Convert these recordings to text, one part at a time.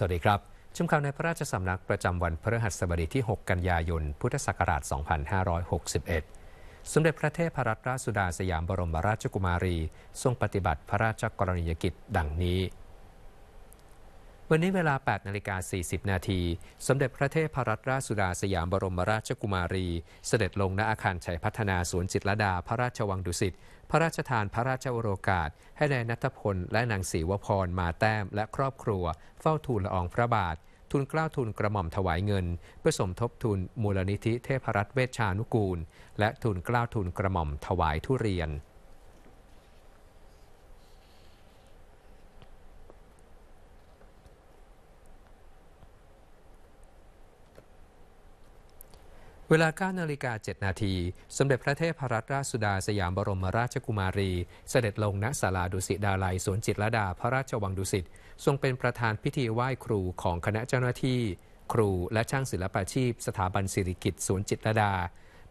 สวัสดีครับชุมข่าวในพระราชสำนักประจำวันพฤหัสบดีที่ 6 กันยายน พุทธศักราช 2561 สมเด็จพระเทพรัตนราชสุดาสยามบรมราชกุมารี ทรงปฏิบัติพระราชกรณียกิจดังนี้วันนี้เวลา 8 นาฬิกา 40 นาที สมเด็จพระเทพรัตนราชสุดาสยามบรมราชกุมารี เสด็จลงณอาคารชัยพัฒนาสวนจิตรดาพระราชวังดุสิต พระราชทานพระราชวโรกาสให้นายนัทพล และนางศรีวพรมาแต้ม และครอบครัว เฝ้าทูลละอองพระบาท ทุนกล้าวทุนกระหม่อมถวายเงินเพื่อสมทบทุนมูลนิธิเทพรัตนเวชชานุกูล และทุนกล้าวทุนกระหม่อมถวายทุเรียนเวลา9นาฬิกา 7 นาที สมเด็จพระเทพรัตนราชสุดาสยามบรมราชกุมารี เสด็จลงณศาลาดุสิตดาลัยสวนจิตรดา พระราชวังดุสิต ทรงเป็นประธานพิธีไหว้ครูของคณะเจ้าหน้าที่ ครูและช่างศิลปาชีพ สถาบันศิริกิตสวนจิตรดา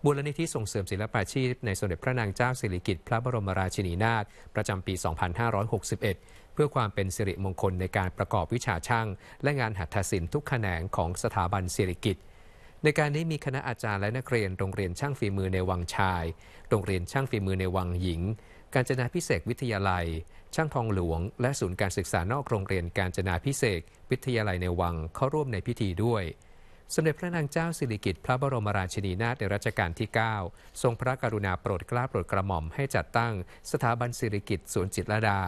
บูรนิธิส่งเสริมศิลปาชีพ ในสมเด็จพระนางเจ้าสิริกิตพระบรมราชินีนาถ ประจำปี 2561 เพื่อความเป็นสิริมงคลในการประกอบวิชาช่าง และงานหัตถศิลป์ทุกแขนงของสถาบันสิริกิตในการนี้มีคณะอาจารย์และนักเรียนโรงเรียนช่างฝีมือในวังชาย โรงเรียนช่างฝีมือในวังหญิง การจนาพิเศษวิทยาลัย ช่างทองหลวง และศูนย์การศึกษานอกโรงเรียนการจนาพิเศษวิทยาลัยในวังเข้าร่วมในพิธีด้วยสมเด็จพระนางเจ้าสิริกิติ์พระบรมราชินีนาถในรัชกาลที่9ทรงพระกรุณาโปรดเกล้าโปรดกระหม่อมให้จัดตั้งสถาบันสิริกิติ์สวนจิตรดา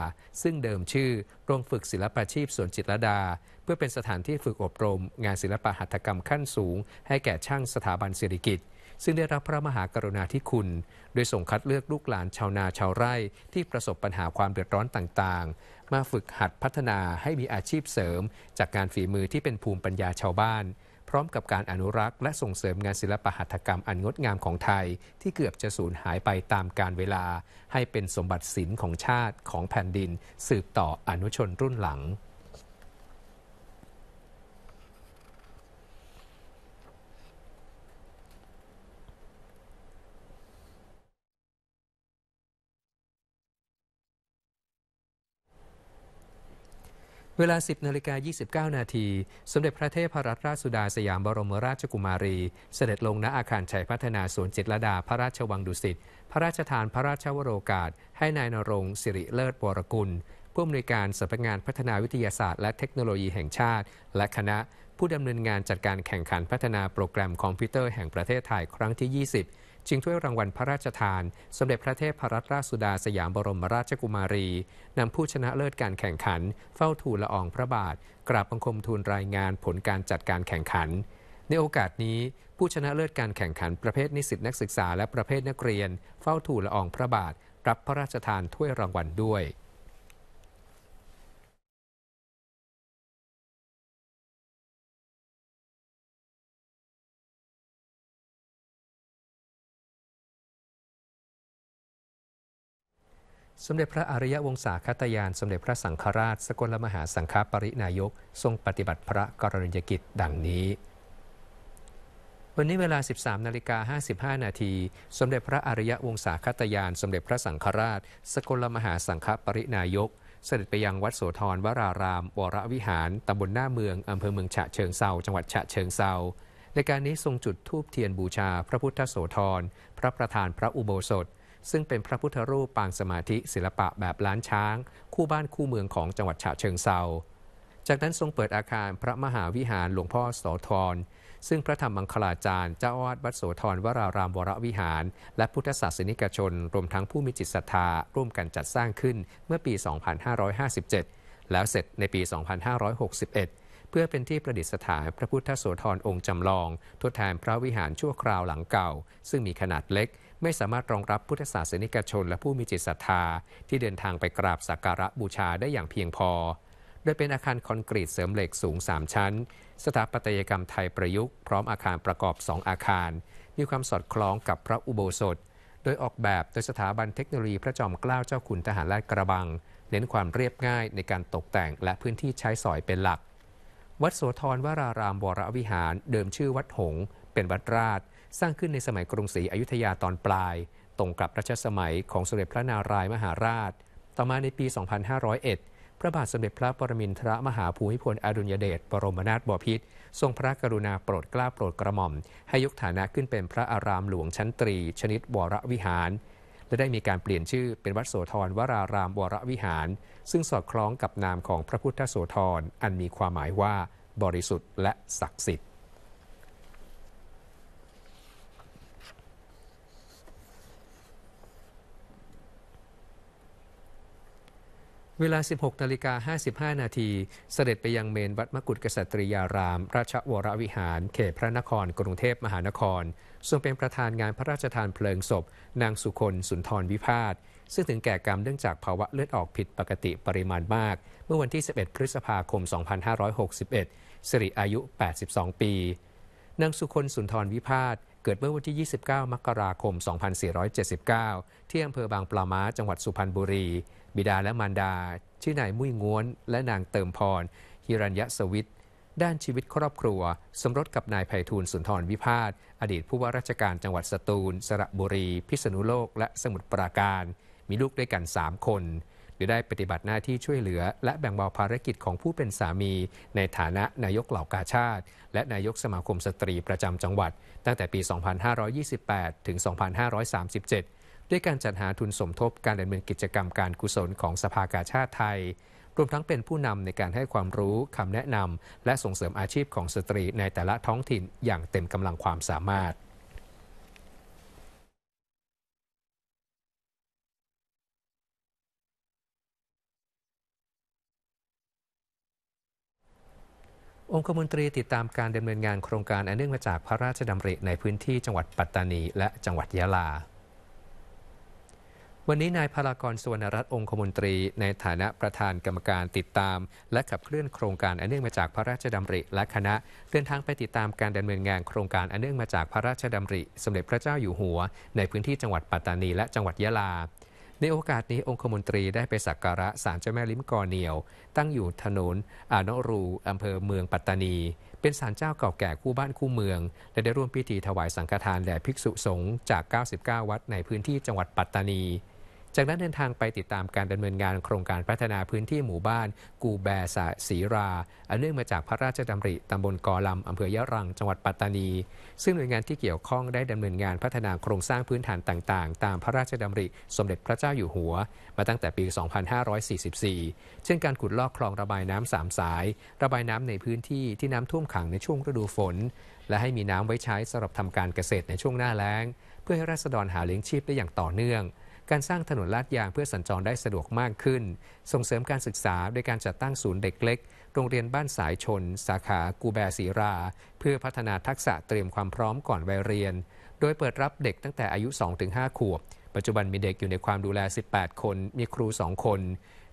ซึ่งเดิมชื่อ โรงฝึกศิลปาชีพสวนจิตรดา เพื่อเป็นสถานที่ฝึกอบรม งานศิลปหัตถกรรมขั้นสูง ให้แก่ช่างสถาบันสิริกิติ์ซึ่งได้รับพระมหากรุณาธิคุณ โดยส่งคัดเลือกลูกหลานชาวนาชาวไร่ ที่ประสบปัญหาความเดือดร้อนต่าง ๆ มาฝึกหัดพัฒนาให้มีอาชีพเสริม จากงานฝีมือที่เป็นภูมิปัญญาชาวบ้านพร้อมกับการอนุรักษ์และส่งเสริมงานศิลปหัตถกรรมอันงดงามของไทย ที่เกือบจะสูญหายไปตามกาลเวลา ให้เป็นสมบัติศิลป์ของชาติของแผ่นดิน สืบต่ออนุชนรุ่นหลังเวลา 10นาฬิกา29 นาทีสมเด็จพระเทพรัตนราชสุดาสยามบรมราชกุมารี เสด็จลงณอาคารชัยพัฒนาสวนจิตรดา พระราชวังดุสิต พระราชทานพระราชวโรกาส ให้นายนรงสิริเลิศบวรกุลผู้อำนวยการสำนักงานพัฒนาวิทยาศาสตร์และเทคโนโลยีแห่งชาติ และคณะผู้ดำเนินงานจัดการแข่งขันพัฒนาโปรแกรมคอมพิวเตอร์แห่งประเทศไทยครั้งที่ 20ชิงถ้วยรางวัลพระราชทาน สมเด็จพระเทพรัตนราชสุดาสยามบรมราชกุมารีนำผู้ชนะเลิศการแข่งขัน เฝ้าทูลละอองพระบาทกราบบังคมทูลรายงานผลการจัดการแข่งขัน ในโอกาสนี้ผู้ชนะเลิศการแข่งขันประเภทนิสิตนักศึกษา และประเภทนักเรียน เฝ้าทูลละอองพระบาท รับพระราชทานถ้วยรางวัลด้วยสมเด็จพระอริยวงศาคตยาน สมเด็จพระสังฆราช สกลมหาสังฆปรินายก ทรงปฏิบัติพระกรณียกิจดังนี้ วันนี้เวลา 13 นาฬิกา 55 นาที สมเด็จพระอริยวงศาคตยาน สมเด็จพระสังฆราช สกลมหาสังฆปรินายก เสด็จไปยังวัดโสธรวรารามวรวิหาร ตำบลหน้าเมืองอำเภอเมืองฉะเชิงเซาจังหวัดฉะเชิงเซาในการนี้ทรงจุดธูปเทียนบูชา พระพุทธโสธร พระประธานพระอุโบสถซึ่งเป็นพระพุทธรูปปางสมาธิศิลปะแบบล้านช้าง คู่บ้านคู่เมืองของจังหวัดฉะเชิงเซาจากนั้นทรงเปิดอาคารพระมหาวิหารหลวงพ่อโสธรซึ่งพระธรรมมังคลาจารย์เจ้าอาวาสวัดโสธร วรารามวรวิหาร และพุทธศาสนิกชน รวมทั้งผู้มีจิตศรัทธาร่วมกันจัดสร้างขึ้นเมื่อปี 2557 แล้วเสร็จในปี 2561 เพื่อเป็นที่ประดิษฐานพระพุทธโสธรองค์จำลอง ทดแทนพระวิหารชั่วคราวหลังเก่า ซึ่งมีขนาดเล็กไม่สามารถรองรับพุทธศาสนิกชน และผู้มีจิตศรัทธาที่เดินทางไปกราบสักการะบูชาได้อย่างเพียงพอ โดยเป็นอาคารคอนกรีตเสริมเหล็กสูง 3 ชั้น สถาปัตยกรรมไทยประยุกต์พร้อมอาคารประกอบ 2 อาคาร มีความสอดคล้องกับพระอุโบสถ โดยออกแบบ โดยสถาบันเทคโนโลยีพระจอมเกล้าเจ้าคุณทหารราชกระบัง เน้นความเรียบง่ายในการตกแต่งและพื้นที่ใช้สอยเป็นหลัก วัดโสธรวรารามวรวิหารเดิมชื่อวัดหง เป็นวัดราชสร้างขึ้นในสมัยกรุงศรีอยุธยาตอนปลาย ตรงกับรัชสมัยของสมเด็จพระนารายมหาราช ต่อมาในปี 2501 พระบาทสมเด็จพระปรมินทรมหาภูมิพลอดุลยเดชบรมนาถบพิตรทรงพระกรุณาโปรดเกล้าโปรดกระหม่อม ให้ยกฐานะขึ้นเป็นพระอารามหลวงชั้นตรี ชนิดวรวิหาร และได้มีการเปลี่ยนชื่อเป็นวัดโสธรวรารามวรวิหาร ซึ่งสอดคล้องกับนามของพระพุทธโสธรอันมีความหมายว่า บริสุทธิ์และศักดิ์สิทธิเวลา 16นาฬิกา55 นาที เสด็จไปยังเมนวัดมกุฏกษัตริยาราม ราชวรวิหาร เขตพระนครกรุงเทพมหานครทรงเป็นประธานงานพระราชทานเพลิงศพนางสุคนสุนทรวิพาทซึ่งถึงแก่กรรมเนื่องจากภาวะเลือดออกผิดปกติปริมาณมาก เมื่อวันที่ 11 พฤษภาคม 2561 สิริอายุ 82 ปี นางสุคนสุนทรวิพาทเกิดเมื่อวันที่ 29 มกราคม 2479 ที่อำเภอบางปลาม้าจังหวัดสุพรรณบุรี บิดาและมารดา ชื่อนายมุ้ยง้วนและนางเติมพรฮิรัญยสวิทด้านชีวิตครอบครัว สมรสกับนายไพฑูรย์สุนทรวิพาส อดีตผู้ว่าราชการจังหวัดสตูล สระบุรี พิษณุโลกและสมุทรปราการ มีลูกด้วยกัน 3 คนรือได้ปฏิบัติหน้าที่ช่วยเหลือ และแบ่งเบาภารกิจของผู้เป็นสามี ในฐานะนายกเหล่ากาชาติ และนายกสมาคมสตรีประจำจังหวัด ตั้งแต่ปี 2528 ถึง 2537 ด้วยการจัดหาทุนสมทบการดำเนินกิจกรรมการกุศลของสภากาชาติไทย รวมทั้งเป็นผู้นำในการให้ความรู้คำแนะนำและส่งเสริมอาชีพของสตรีในแต่ละท้องถิ่น อย่างเต็มกำลังความสามารถองคมนตรีติดตามการดำเนินงานโครงการอันเนื่องมาจากพระราชดำริในพื้นที่จังหวัดปัตตานีและจังหวัดยะลา วันนี้นายพลากรสวนรัตน์องคมนตรีในฐานะประธานกรรมการติดตาม และขับเคลื่อนโครงการอันเนื่องมาจากพระราชดำริและคณะเดินทางไปติดตามการดำเนินงานโครงการอันเนื่องมาจากพระราชดำริสมเด็จพระเจ้าอยู่หัว ในพื้นที่จังหวัดปัตตานี และจังหวัดยะลาในโอกาสนี้องคมนตรีได้ไปสักการะศาลเจ้าแม่ลิ้มกอเหนียว ตั้งอยู่ถนน อานรูอำเภอเมืองปัตตานี เป็นศาลเจ้าเก่าแก่คู่บ้านคู่เมือง และได้ร่วมพิธีถวายสังฆทานแด่ภิกษุสงฆ์จาก 99 วัดในพื้นที่จังหวัดปัตตานีจากนั้นเดินทางไปติดตามการดำเนินงานโครงการพัฒนาพื้นที่หมู่บ้าน กูแบสศรีราอันเนื่องมาจากพระราชดำริตำบลกอลำอำเภอยะรังจังหวัดปัตตานี ซึ่งหน่วยงานที่เกี่ยวข้องได้ดำเนินงานพัฒนาโครงสร้างพื้นฐานต่างๆ ตามพระราชดำริสมเด็จพระเจ้าอยู่หัว มาตั้งแต่ปี 2544 เช่นการขุดลอกคลองระบายน้ำสามสาย ระบายน้ำในพื้นที่ที่น้ำท่วมขังในช่วงฤดูฝน และให้มีน้ำไว้ใช้สำหรับทำการเกษตรในช่วงหน้าแล้ง เพื่อให้ราษฎรหาเลี้ยงชีพได้อย่างต่อเนื่องการสร้างถนนลาดยางเพื่อสัญจรได้สะดวกมากขึ้น ส่งเสริมการศึกษาโดยการจัดตั้งศูนย์เด็กเล็ก โรงเรียนบ้านสายชน สาขากูแบศีรา เพื่อพัฒนาทักษะเตรียมความพร้อมก่อนวัยเรียน โดยเปิดรับเด็กตั้งแต่อายุ 2-5ขวบ ปัจจุบันมีเด็กอยู่ในความดูแล 18 คน มีครู 2 คน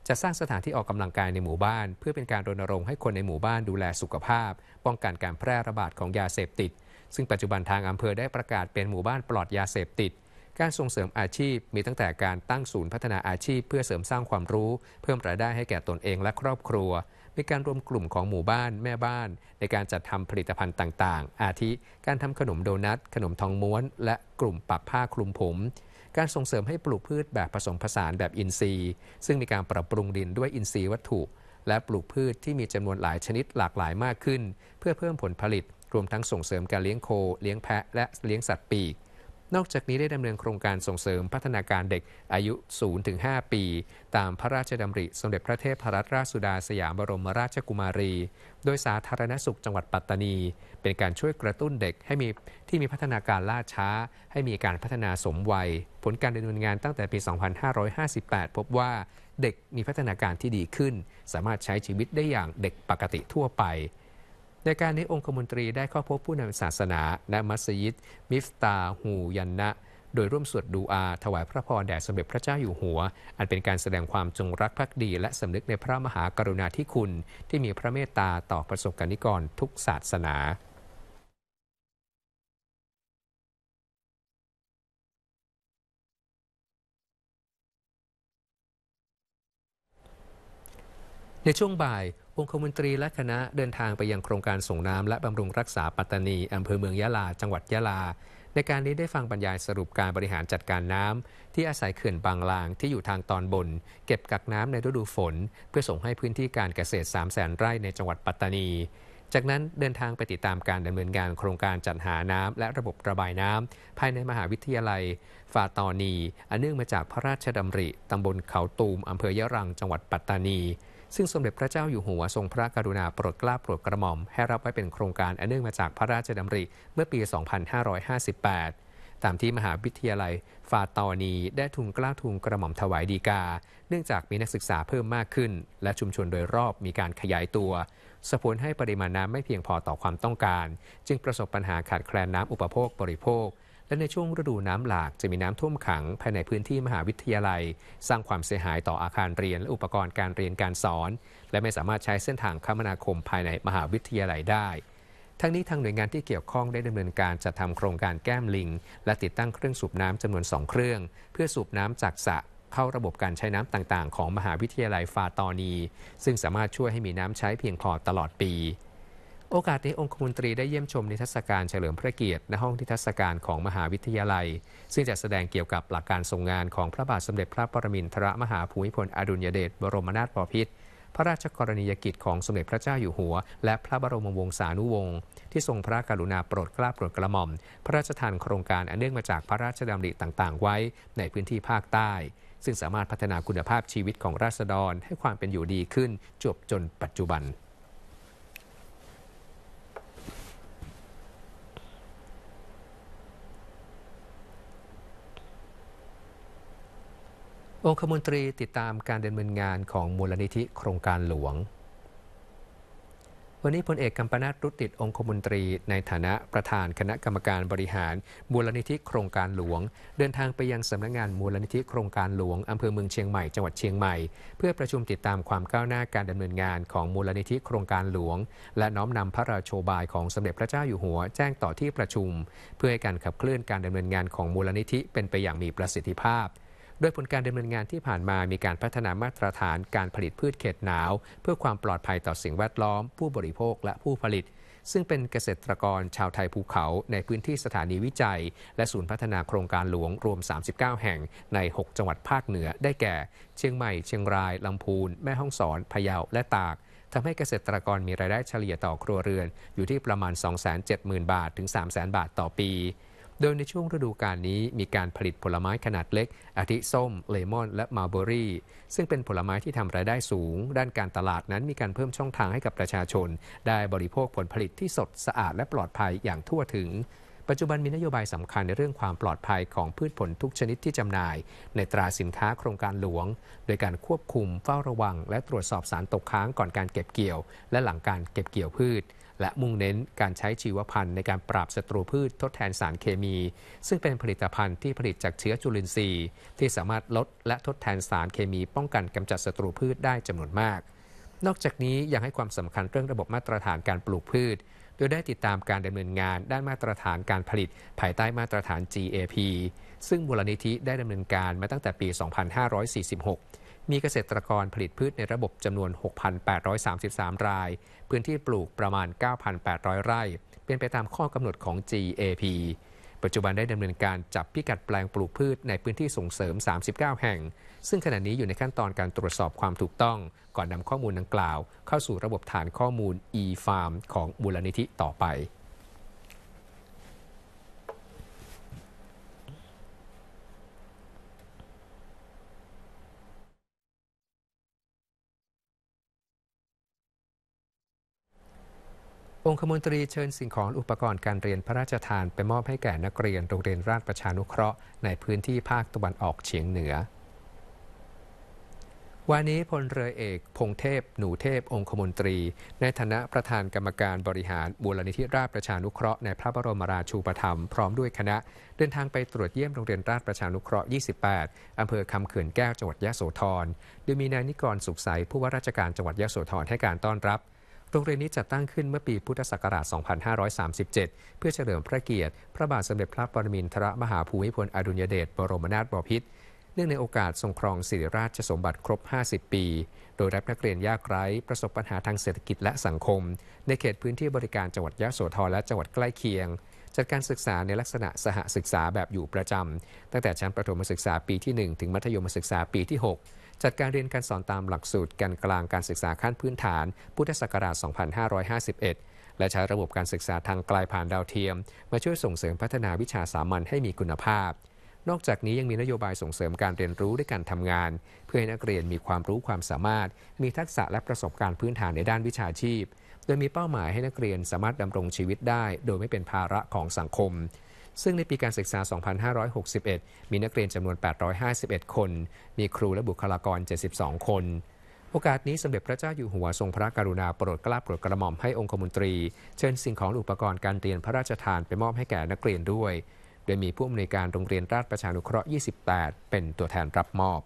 จะสร้างสถานที่ออกกำลังกายในหมู่บ้าน เพื่อเป็นการรณรงค์ให้คนในหมู่บ้านดูแลสุขภาพ ป้องกันการแพร่ระบาดของยาเสพติด ซึ่งปัจจุบันทางอำเภอได้ประกาศเป็นหมู่บ้านปลอดยาเสพติดการส่งเสริมอาชีพมีตั้งแต่การตั้งศูนย์พัฒนาอาชีพเพื่อเสริมสร้างความรู้เพิ่มรายได้ให้แก่ตนเองและครอบครัว มีการรวมกลุ่มของหมู่บ้านแม่บ้านในการจัดทำผลิตภัณฑ์ต่างๆ อาทิการทำขนมโดนัทขนมทองม้วน และกลุ่มปักผ้าคลุมผม การส่งเสริมให้ปลูกพืชแบบผสมผสานแบบอินทรีย์ ซึ่งมีการปรับปรุงดินด้วยอินทรีย์วัตถุ และปลูกพืชที่มีจำนวนหลายชนิดหลากหลายมากขึ้นเพื่อเพิ่มผลผลิต รวมทั้งส่งเสริมการเลี้ยงโคเลี้ยงแพะและเลี้ยงสัตว์ปีกนอกจากนี้ได้ดำเนินโครงการส่งเสริมพัฒนาการเด็กอายุ 0-5 ปี ตามพระราชดำริสมเด็จพระเทพรัตนราชสุดาสยามบรมราชกุมารี โดยสาธารณสุขจังหวัดปัตตานี เป็นการช่วยกระตุ้นเด็กให้มีที่มีพัฒนาการล่าช้าให้มีการพัฒนาสมวัย ผลการดำเนินงานตั้งแต่ปี 2558 พบว่าเด็กมีพัฒนาการที่ดีขึ้น สามารถใช้ชีวิตได้อย่างเด็กปกติทั่วไปในการนี้องคมนตรีได้เข้าพบผู้นำศาสนาณมัสยิด มิฟตาหูยันนะ โดยร่วมสวดดูอาถวายพระพรแด่สมเด็จพระเจ้าอยู่หัว อันเป็นการแสดงความจงรักภักดี และสำนึกในพระมหากรุณาธิคุณที่มีพระเมตตาต่อประสบกนิกรทุกศาสนา ในช่วงบ่ายองคมนตรีและคณะเดินทางไปยังโครงการส่งน้ำและบำรุงรักษาปัตตานีอำเภอเมืองยะลา จังหวัดยะลา ในการนี้ได้ฟังบรรยายสรุปการบริหารจัดการน้ำที่อาศัยเขื่อนบางลางที่อยู่ทางตอนบน เก็บกักน้ำในฤดูฝน เพื่อส่งให้พื้นที่การเกษตร3 0 0แสนไร่ในจังหวัดปัตตานี จากนั้นเดินทางไปติดตามการดำเนินงานโครงการจัดหาน้ำและระบบระบายน้ำภายในมหาวิทยาลัยฟาตอนีอันเนื่องมาจากพระราชดำริตำบลเขาตูมอำเภอยะรังจังหวัดปัตตานีซึ่งสมเด็จพระเจ้าอยู่หัวทรงพระกรุณาโปรดเกล้าโปรดกระหม่อม ให้รับไว้เป็นโครงการอันเนื่องมาจากพระราชดำริ เมื่อปี 2558 ตามที่มหาวิทยาลัยฟาตอนี ได้ทุนกล้าทุนกระหม่อมถวายดีกา เนื่องจากมีนักศึกษาเพิ่มมากขึ้น และชุมชนโดยรอบมีการขยายตัว สะพลให้ปริมาณน้ำไม่เพียงพอต่อความต้องการ จึงประสบปัญหาขาดแคลนน้ำอุปโภคบริโภคและในช่วงฤดูน้ำหลากจะมีน้ำท่วมขัง ภายในพื้นที่มหาวิทยาลัย สร้างความเสียหายต่ออาคารเรียน และอุปกรณ์การเรียนการสอน และไม่สามารถใช้เส้นทางคมนาคมภายในมหาวิทยาลัยได้ ทั้งนี้ทางหน่วยงานที่เกี่ยวข้องได้ดำเนินการ จัดทาโครงการแก้มลิง และติดตั้งเครื่องสูบน้ำจำนวน 2 เครื่องเพื่อสูบน้ำจากสระเข้าระบบการใช้น้ำต่างๆ ของมหาวิทยาลัยฟาตอนีซึ่งสามารถช่วยให้มีน้ำใช้เพียงพอตลอดปีโอกาสนี้องคมนตรีได้เยี่ยมชมนิทรรศการเฉลิมพระเกียรติในห้องนิทรรศการของมหาวิทยาลัย ซึ่งจะแสดงเกี่ยวกับหลักการทรงงานของพระบาทสมเด็จพระปรมินทรมหาภูมิพลอดุลยเดชบรมนาถบพิตรพระราชกรณียกิจของสมเด็จพระเจ้าอยู่หัวและพระบรมวงศานุวงศ์ที่ทรงพระกรุณาโปรดเกล้าโปรดกระหม่อมพระราชทานโครงการอันเนื่องมาจากพระราชดำริต่างๆ ไว้ในพื้นที่ภาคใต้ ซึ่งสามารถพัฒนาคุณภาพชีวิตของราษฎรให้ความเป็นอยู่ดีขึ้นจบจนปัจจุบันองคมนตรีติดตามการดำเนินงานของมูลนิธิโครงการหลวง วันนี้พลเอกกัมปนาตรุติดองคมนตรีในฐานะประธานคณะกรรมการบริหาร มูลนิธิโครงการหลวง เดินทางไปยังสำนักงงานมูลนิธิโครงการหลวงอำเภอเมืองเชียงใหม่จังหวัดเชียงใหม่เพื่อประชุมติดตามความก้าวหน้าการดำเนินงานของมูลนิธิโครงการหลวง และน้อมนำพระราโชบายของสมเด็จพระเจ้าอยู่หัวแจ้งต่อที่ประชุม เพื่อให้การขับเคลื่อนการดำเนินงานของมูลนิธิเป็นไปอย่างมีประสิทธิภาพดยผลการดำเนินงานที่ผ่านมามีการพัฒนามาตรฐานการผลิตพืชเขตหนาว เพื่อความปลอดภัยต่อสิ่งแวดล้อมผู้บริโภคและผู้ผลิต ซึ่งเป็นเกษตรกรชาวไทยภูเขาในพื้นที่สถานีวิจัยและศูนย์พัฒนาโครงการหลวงรวม 39 แห่งใน 6 จังหวัดภาคเหนือได้แก่ เชียงใหม่เชียงรายลำพูนแม่ฮ่องสอนพะเยาและตากทำให้เกษตรกรมีรายได้เฉลี่ยต่อครัวเรือนอยู่ที่ประมาณ 270,000 บาทถึง 300,000 บาทต่อปีโดยในช่วงฤดูกาลนี้มีการผลิตผลไม้ขนาดเล็ก อาทิส้ม เลมอนและมาร์เบอรี่ซึ่งเป็นผลไม้ที่ทำรายได้สูง ด้านการตลาดนั้นมีการเพิ่มช่องทางให้กับประชาชน ได้บริโภคผลผลิตที่สดสะอาดและปลอดภัยอย่างทั่วถึง ปัจจุบันมีนโยบายสำคัญในเรื่องความปลอดภัยของพืชผลทุกชนิดที่จำหน่าย ในตราสินค้าโครงการหลวง โดยการควบคุมเฝ้าระวัง และตรวจสอบสารตกค้างก่อนการเก็บเกี่ยว และหลังการเก็บเกี่ยวพืชและมุ่งเน้นการใช้ชีวพันธุ์ในการปราบศัตรูพืชทดแทนสารเคมี ซึ่งเป็นผลิตภัณฑ์ที่ผลิตจากเชื้อจุลินทรีย์ ที่สามารถลดและทดแทนสารเคมีป้องกันกำจัดศัตรูพืชได้จำนวนมาก นอกจากนี้ยังให้ความสำคัญเรื่องระบบมาตรฐานการปลูกพืช โดยได้ติดตามการดำเนินงานด้านมาตรฐานการผลิตภายใต้มาตรฐาน GAP ซึ่งมูลนิธิได้ดำเนินการมาตั้งแต่ปี 2546มีเกษตรกรผลิตพืชในระบบจำนวน 6,833 ราย พื้นที่ปลูกประมาณ 9,800 ไร่ เป็นไปตามข้อกำหนดของ GAP ปัจจุบันได้ดำเนินการจับพิกัดแปลงปลูกพืชในพื้นที่ส่งเสริม 39 แห่ง ซึ่งขณะนี้อยู่ในขั้นตอนการตรวจสอบความถูกต้องก่อนนำข้อมูลดังกล่าวเข้าสู่ระบบฐานข้อมูล e-farm ของมูลนิธิต่อไปองคมนตรีเชิญสิ่งของอุปกรณ์การเรียนพระราชทานไปมอบให้แก่นักเรียนโรงเรียนราชประชานุเคราะห์ในพื้นที่ภาคตะวันออกเฉียงเหนือ วันนี้พลเรือเอกพงเทพหนูเทพ องคมนตรี ในฐานะประธานกรรมการบริหารบูรณิธิราชประชานุเคราะห์ในพระบรมราชูปถัมภ์พร้อมด้วยคณะเดินทางไปตรวจเยี่ยมโรงเรียนราชประชานุเคราะห์ 28อำเภอคำเขื่อนแก้วจังหวัดยะโสธรโดยมีนายนิกรสุขใสผู้ว่าราชการจังหวัดยะโสธรให้การต้อนรับรงเรียนนี้จัดตั้งขึ้นเมื่อปีพุทธศักราช 2537 เพื่อเฉลิมพระเกียรติพระบาทสมเด็จพระปรมินทรมหาภูมิพลอดุลยเดชบรมนาถบพิตร เนื่องในโอกาสทรงครองสิริราชสมบัติครบ 50 ปี โดยรับนักเรียนยากไร้ประสบปัญหาทางเศรษฐกิจและสังคมในเขตพื้นที่บริการจังหวัดยะโสธรและจังหวัดใกล้เคียงจัดการศึกษาในลักษณะสหศึกษาแบบอยู่ประจำ ตั้งแต่ชั้นประถมศึกษาปีที่ 1 ถึงมัธยมศึกษาปีที่ 6 จัดการเรียนการสอนตามหลักสูตรการกลางการศึกษาขั้นพื้นฐาน พุทธศักราช 2551 และใช้ระบบการศึกษาทางไกลผ่านดาวเทียมมาช่วยส่งเสริมพัฒนาวิชาสามัญให้มีคุณภาพ นอกจากนี้ยังมีนโยบายส่งเสริมการเรียนรู้ด้วยการทำงาน เพื่อให้นักเรียนมีความรู้ความสามารถ มีทักษะและประสบการณ์พื้นฐานในด้านวิชาชีพโดยมีเป้าหมายให้นักเรียนสามารถดำรงชีวิตได้โดยไม่เป็นภาระของสังคม ซึ่งในปีการศึกษา 2561 มีนักเรียนจำนวน 851 คน มีครูและบุคลากร 72 คน โอกาสนี้สมเด็จพระเจ้าอยู่หัวทรงพระกรุณาโปรดกล้าโปรดกระหม่อมให้องคมนตรี เชิญสิ่งของอุปกรณ์การเรียนพระราชทานไปมอบให้แก่นักเรียนด้วย โดยมีผู้อำนวยการโรงเรียนราชประชานุเคราะห์ 28 เป็นตัวแทนรับมอบ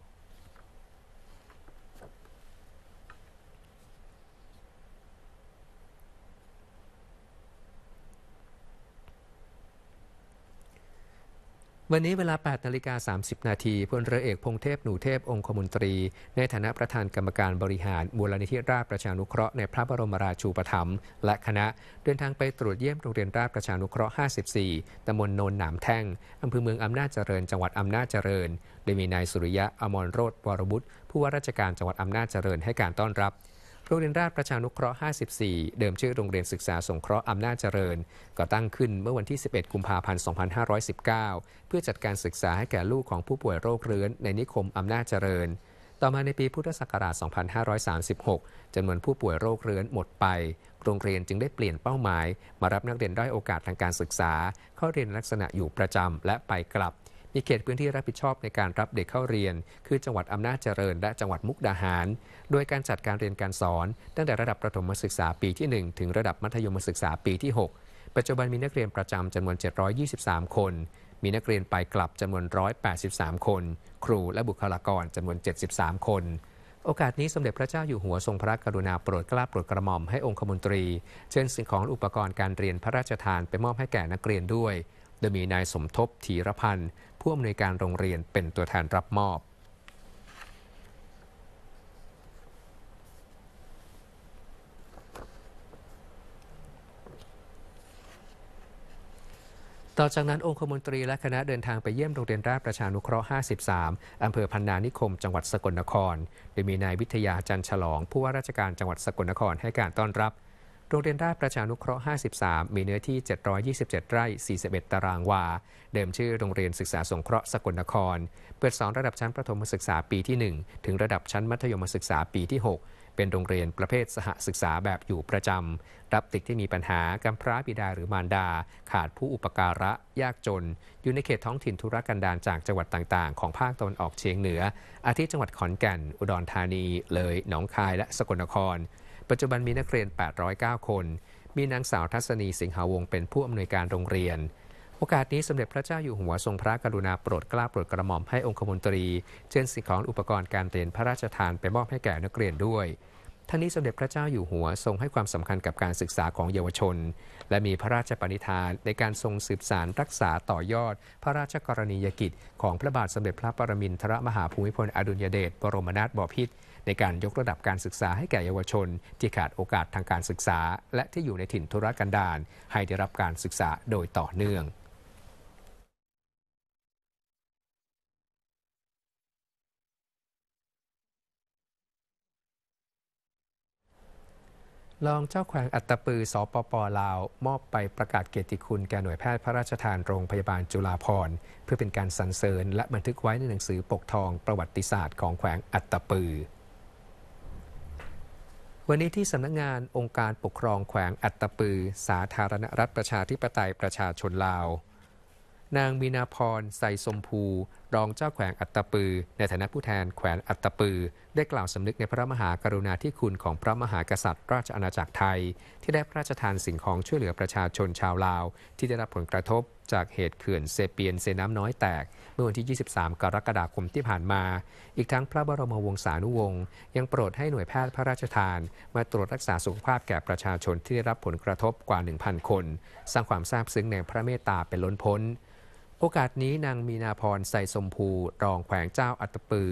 วันนี้เวลา8นาฬิกา30 นาทีพลเรือเอก พงเทพ หนูเทพ องคมนตรี ในฐานะประธานกรรมการบริหาร มูลนิธิราชประชานุเคราะห์ในพระบรมราชูปถัมภ์ และคณะเดินทางไปตรวจเยี่ยมโรงเรียนราชประชานุเคราะห์ 54ตำบลโนน หนามแท่ง อำเภอเมืองอำนาจเจริญ จังหวัดอำนาจเจริญ โดยมีนายสุริยะ อมรโรธวรบุตร ผู้ว่าราชการจังหวัดอำนาจเจริญ ให้การต้อนรับโรงเรียนราชประชานุเคราะห์ 54 เดิมชื่อโรงเรียนศึกษาสงเคราะห์อำนาจเจริญก่อตั้งขึ้นเมื่อวันที่ 11กุมภาพันธ์2519 เพื่อจัดการศึกษาให้แก่ลูกของผู้ป่วยโรคเรื้อนในนิคมอำนาจเจริญ ต่อมาในปีพุทธศักราช 2536จำนวนผู้ป่วยโรคเรื้อนหมดไป โรงเรียนจึงได้เปลี่ยนเป้าหมาย มารับนักเรียนด้อยโอกาสทางการศึกษา เข้าเรียนลักษณะอยู่ประจำและไปกลับมีเขตพื้นที่รับผิดชอบในการรับเด็กเข้าเรียน คือจังหวัดอำนาจเจริญและจังหวัดมุกดาหาร โดยการจัดการเรียนการสอน ตั้งแต่ระดับประถมศึกษาปีที่ 1 ถึงระดับมัธยมศึกษาปีที่ 6 ปัจจุบันมีนักเรียนประจำจำนวน 723 คน มีนักเรียนไปกลับจำนวน 183 คน ครูและบุคลากรจำนวน 73 คน โอกาสนี้สมเด็จพระเจ้าอยู่หัวทรงพระกรุณาโปรดเกล้าโปรดกระหม่อมให้องคมนตรี เชิญสิ่งของอุปกรณ์การเรียนพระราชทานไปมอบให้แก่นักเรียนด้วย โดยมีนายสมทบธีรพันธ์ผู้อำนวยการโรงเรียนเป็นตัวแทนรับมอบ ต่อจากนั้นองคมนตรีและคณะเดินทางไปเยี่ยมโรงเรียนราชประชานุเคราะห์53อำเภอพันนานิคมจังหวัดสกลนคร โดยมีนายวิทยาจันฉลอง ผู้ว่าราชการจังหวัดสกลนครให้การต้อนรับโรงเรียนราชประชานุเคราะห์ 53 มีเนื้อที่ 727 ไร่ 41 ตารางวา เดิมชื่อโรงเรียนศึกษาสงเคราะห์สกลนคร เปิดสอนระดับชั้นประถมศึกษาปีที่ 1 ถึงระดับชั้นมัธยมศึกษาปีที่ 6 เป็นโรงเรียนประเภทสหศึกษาแบบอยู่ประจำ รับิดที่มีปัญหากำพร้าบิดาหรือมารดา ขาดผู้อุปการะยากจน อยู่ในเขตท้องถิ่นธุรกันดารจากจังหวัดต่างๆ ของภาคตะวันออกเฉียงเหนือ อาทิจังหวัดขอนแก่น อุดรธานี เลยหนองคาย และสกลนครปัจจุบันมีนักเรียน 809 คน มีนางสาวทัศนีสิงหาวงเป็นผู้อำนวยการโรงเรียน โอกาสนี้สมเด็จพระเจ้าอยู่หัวทรงพระกรุณาโปรดเกล้าโปรดกระหม่อมให้องคมนตรีเช่นสิ่งของอุปกรณ์การเรียนพระราชทานไปมอบให้แก่นักเรียนด้วยท่านี้สมเด็จพระเจ้าอยู่หัวทรงให้ความสำคัญกับการศึกษาของเยาวชน และมีพระราชปณิธานในการทรงสืบสารรักษาต่อยอด พระราชกรณียกิจ ของพระบาทสมเด็จพระปรมินทรมหาภูมิพลอดุลยเดชบรมนาถบพิตรในการยกระดับการศึกษาให้แก่เยาวชนที่ขาดโอกาสทางการศึกษาและที่อยู่ในถิ่นทุรกันดารให้ได้รับการศึกษาโดยต่อเนื่อง รองเจ้าแขวงอัตตปือสปปลาว มอบไปประกาศเกียรติคุณแก่หน่วยแพทย์พระราชทานโรงพยาบาลจุฬาภรณ์เพื่อเป็นการสรรเสริญและบันทึกไว้ในหนังสือปกทองประวัติศาสตร์ของแขวงอัตตปือวันนี้ที่สำนักงงานองค์การปกครองแขวงอัตตปือ สาธารณรัฐประชาธิปไตยประชาชนลาว นางมีนาพรใสสมภูรองเจ้าแขวงอัตตปือในฐานะผู้แทนแขวงอัตตปือ ได้กล่าวสำนึกในพระมหากรุณาธิคุณของพระมหากษัตริย์ ราชอาณาจักรไทย ที่ได้พระราชทานสิ่งของช่วยเหลือประชาชนชาวลาว ที่ได้รับผลกระทบจากเหตุเขื่อนเซเปียนเซน้ำน้อยแตกเมื่อวันที่ 23 กรกฎาคมที่ผ่านมา อีกทั้งพระบรมวงศานุวงศ์ยังโปรดให้หน่วยแพทย์พระราชทานมาตรวจรักษาสุขภาพแก่ประชาชนที่ได้รับผลกระทบกว่า 1,000 คน สร้างความซาบซึ้งในพระเมตตาเป็นล้นพ้น โอกาสนี้นางมีนาพรใส่สมภูรองแขวงเจ้าอัตปือ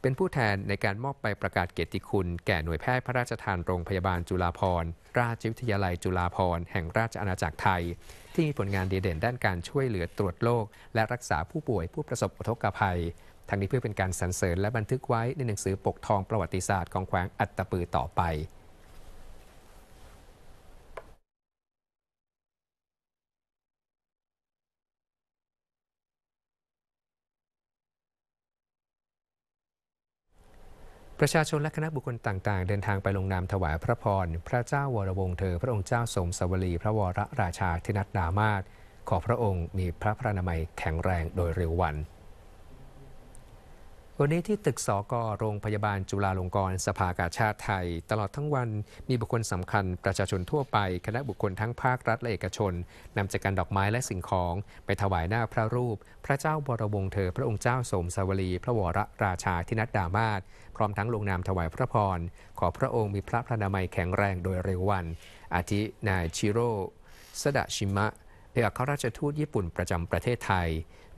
เป็นผู้แทนในการมอบใบประกาศเกียรติคุณ แก่หน่วยแพทย์พระราชทานโรงพยาบาลจุฬาภรณราชวิทยาลัยจุฬาภรณ์แห่งราชอาณาจักรไทยที่มีผลงานดีเด่นด้านการช่วยเหลือตรวจโรคและรักษาผู้ป่วยผู้ประสบอุทกภัยทางนี้เพื่อเป็นการสรรเสริญและบันทึกไว้ในหนังสือปกทองประวัติศาสตร์ของแขวงอัตตปือต่อไปประชาชนและคณะบุคคลต่าง ๆ เดินทางไปลงนามถวายพระพร พระเจ้าวรวงเธอพระองค์เจ้าสมสวรี พระวรราชาธินัดดามาศขอพระองค์มีพระพระนามัยแข็งแรงโดยเร็ววันวันนี้ที่ตึกสกโรงพยาบาลจุฬาลงกรณ์สภากาชาติไทย ตลอดทั้งวันมีบุคคลสำคัญประชาชนทั่วไป คณะบุคคลทั้งภาครัฐและเอกชน นำจักการดอกไม้และสิ่งของ ไปถวายหน้าพระรูป พระเจ้าบรวงเธอ พระองค์เจ้าสมสวรีพระวรราชาธินัดดามาศพร้อมทั้งลงนามถวายพระพรขอพระองค์มีพระพระนามัยแข็งแรงโดยเร็ววันอาทินายชิโร่สดาชิมะเอกอัครราชทูตญี่ปุ่นประจำประเทศไทย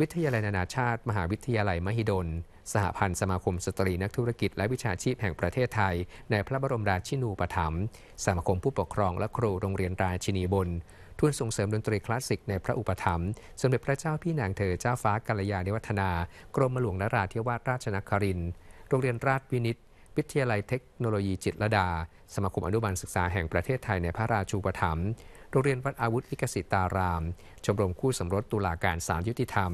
วิทยาลัยนานาชาติ มหาวิทยาลัยมหิดล สหพันธ์สมาคมสตรีนักธุรกิจ และวิชาชีพแห่งประเทศไทย ในพระบรมราชินูปถัมภ์สมาคมผู้ปกครองและครูโรงเรียนราชินีบน ทุนส่งเสริมดนตรีคลาสสิกในพระอุปถัมภ์สมเด็จพระเจ้าพี่นางเธอ เจ้าฟ้ากัลยาณิวัฒนา กรมหลวงนราธิวาสราชนครินทร์ โรงเรียนราชวินิตวิทยาลัยเทคโนโลยีจิตรดา สมาคมอนุบาลศึกษาแห่งประเทศไทยในพระราชูปถัมภ์รงเรียนวัดอาวุธลิกสิตาราม ชมรมคู่สมรสตุลาการสารยุติธรรม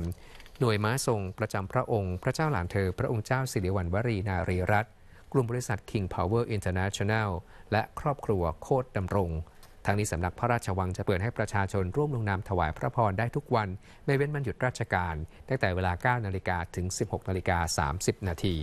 หน่วยม้าทรงประจำพระองค์ พระเจ้าหลานเธอ พระองค์เจ้าสิริวัณวรีนารีรัตน์ กลุ่มบริษัท King Power International และครอบครัวโคตรดำรง ทางนี้สำนักพระราชวังจะเปิดให้ประชาชนร่วมลงนามถวายพระพรได้ทุกวัน ไม่เว้นวันหยุดราชการ ตั้งแต่เวลา9นาฬิกาถึง16นาฬิกา30นาที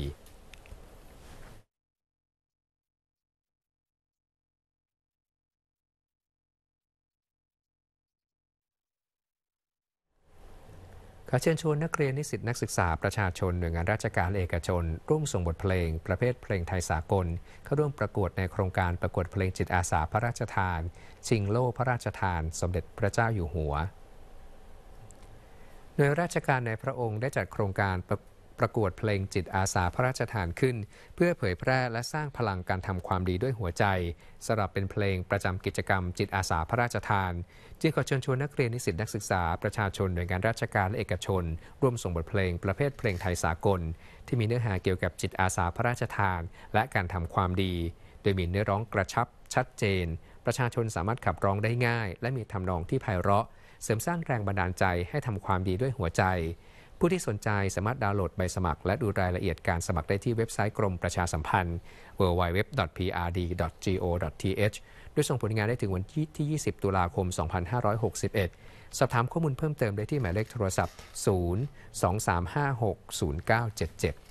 ขอเชิญชวนนักเรียนนิสิตนักศึกษาประชาชน หน่วยงานราชการเอกชน ร่วมส่งบทเพลง ประเภทเพลงไทยสากล เข้าร่วมประกวดในโครงการประกวดเพลงจิตอาสาพระราชทาน ชิงโล่พระราชทาน สมเด็จพระเจ้าอยู่หัวหน่วยราชการในพระองค์ได้จัดโครงการประประกวดเพลงจิตอาสาพระราชทานขึ้นเพื่อเผยแพร่และสร้างพลังการทำความดีด้วยหัวใจสำหรับเป็นเพลงประจำกิจกรรม จิตอาสาพระราชทานจึงขอเชิญชวนนักเรียนนิสิตนักศึกษาประชาชน หน่วยงานราชการและเอกชน ร่วมส่งบทเพลงประเภทเพลงไทยสากล ที่มีเนื้อหาเกี่ยวกับจิตอาสาพระราชทานและการทำความดี โดยมีเนื้อร้องกระชับชัดเจน ประชาชนสามารถขับร้องได้ง่าย และมีทำนองที่ไพเราะ เสริมสร้างแรงบันดาลใจให้ทำความดีด้วยหัวใจ ผู้ที่สนใจสามารถดาวน์โหลดใบสมัคร และดูรายละเอียดการสมัครได้ที่เว็บไซต์กรมประชาสัมพันธ์ www.prd.go.th ยส่งผลงานได้ถึงวันที่ 20 ตุลาคม 2561 สอบถามข้อมูลเพิ่มเติมได้ที่หมายเลขโทรศัพท์ 0 2 3 5 6 0 9 7 7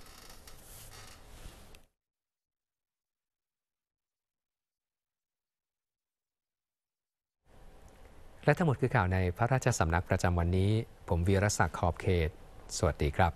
และทั้งหมดคือข่าวในพระราชสำนักประจำวันนี้ ผมวีรศักดิ์ ขอบเขต สวัสดีครับ